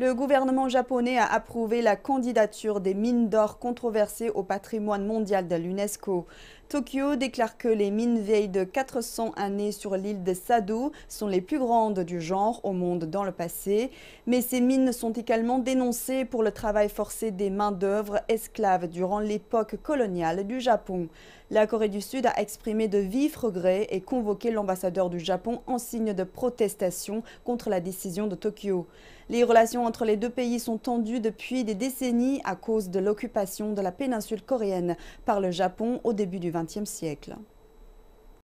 Le gouvernement japonais a approuvé la candidature des mines d'or controversées au patrimoine mondial de l'UNESCO. Tokyo déclare que les mines vieilles de 400 années sur l'île de Sado sont les plus grandes du genre au monde dans le passé, mais ces mines sont également dénoncées pour le travail forcé des mains-d'œuvre esclaves durant l'époque coloniale du Japon. La Corée du Sud a exprimé de vifs regrets et convoqué l'ambassadeur du Japon en signe de protestation contre la décision de Tokyo. Les relations entre les deux pays sont tendus depuis des décennies à cause de l'occupation de la péninsule coréenne par le Japon au début du XXe siècle.